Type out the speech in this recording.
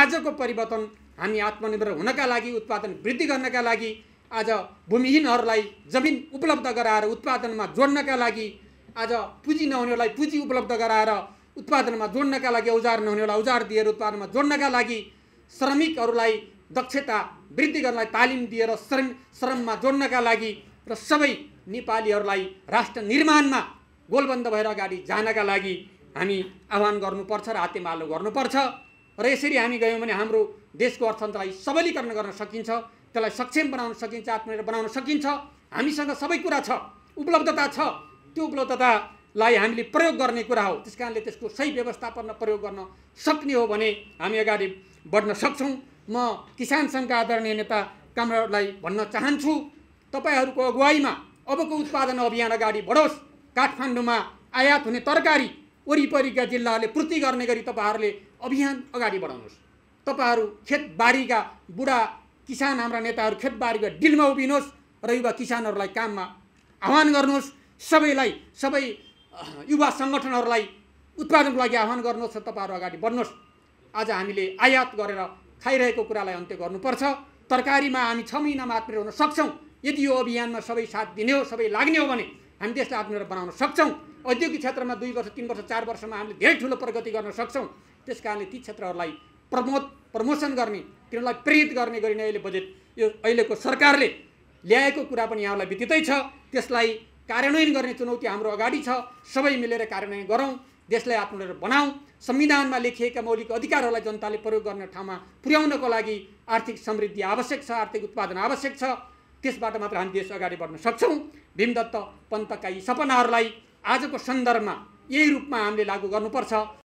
आजको परिवर्तन हामी आत्मनिर्भर हुनका लागि उत्पादन वृद्धि गर्नका लागि आज भूमिहीनहरूलाई जमिन उपलब्ध गराएर उत्पादनमा जोड्नका लागि आज पुँजी नहुनेलाई पुँजी उपलब्ध गराएर उत्पादनमा जोड्नका लागि औजार नहुनेलाई औजार दिएर उत्पादनमा जोड्नका लागि श्रमिकहरूलाई दक्षता वृद्धि गर्नलाई तालिम दिएर श्रम श्रममा जोड्नका लागि र सबै नेपालीहरूलाई राष्ट्र निर्माणमा गोलबन्द भएर अगाडि जानका लागि हामी आह्वान गर्नुपर्छ र हातेमालो गर्नुपर्छ र यसरी हामी गयौँ भने हाम्रो देशको अर्थतन्त्रलाई सबलीकरण गर्न सकिन्छ त्यसलाई सक्षम बनाउन सकिन्छ आत्मनिर्भर बनाउन सकिन्छ हामीसँग सबै कुरा छ उपलब्धता छ त्यो उपलब्धतालाई हामीले प्रयोग गर्ने कुरा हो त्यस कारणले त्यसको सही व्यवस्थापन प्रयोग गर्न सक्ने हो भने हामी अगाडि बढ्न सक्छौँ म किसान सङ्घका आदरणीय नेता कामरालाई भन्न चाहन्छु तपाईँहरूको अगुवाईमा अबको उत्पादन अभियान अगाडि बढोस् काठमाडौँमा आयात हुने तरकारी वरिपरिका जिल्लाहरूले पूर्ति गर्ने गरी तपाईँहरूले अभियान अगाडि बढाउनुहोस् तपाईँहरू खेतबारीका बुढा किसान हाम्रा नेताहरू खेतबारीका डिलमा उभिनुहोस् र युवा किसानहरूलाई काममा आह्वान गर्नुहोस् सबैलाई सबै युवा सङ्गठनहरूलाई उत्पादनको लागि आह्वान गर्नुहोस् र तपाईँहरू अगाडि बढ्नुहोस् आज हामीले आयात गरेर खाइरहेको कुरालाई अन्त्य गर्नुपर्छ तरकारीमा हामी छ महिनामा आत्मनिर्भर हुन सक्छौँ यदि यो अभियानमा सबै साथ दिने हो सबै लाग्ने हो भने हामी देशलाई आत्मनिर्भर बनाउन सक्छौँ औद्योगिक क्षेत्रमा दुई वर्ष तिन वर्ष चार वर्षमा हामीले धेरै ठुलो प्रगति गर्न सक्छौँ त्यस कारणले ती क्षेत्रहरूलाई प्रमोद प्रमोसन गर्ने तिनीहरूलाई प्रेरित गर्ने गरिने अहिले बजेट यो अहिलेको सरकारले ल्याएको कुरा पनि यहाँलाई बितितै छ त्यसलाई कार्यान्वयन गर्ने चुनौती हाम्रो अगाडि छ सबै मिलेर कार्यान्वयन गरौँ देशलाई आत्मनिर्भर बनाऊ संविधानमा लेखिएका मौलिक अधिकारहरूलाई जनताले प्रयोग गर्ने ठाउँमा पुर्याउनको लागि आर्थिक समृद्धि आवश्यक छ आर्थिक उत्पादन आवश्यक छ त्यसबाट मात्र हामी देश अगाडि बढ्न सक्छौँ भीमदत्त पन्तका यी सपनाहरूलाई आजको सन्दर्भमा यही रूपमा हामीले लागू गर्नुपर्छ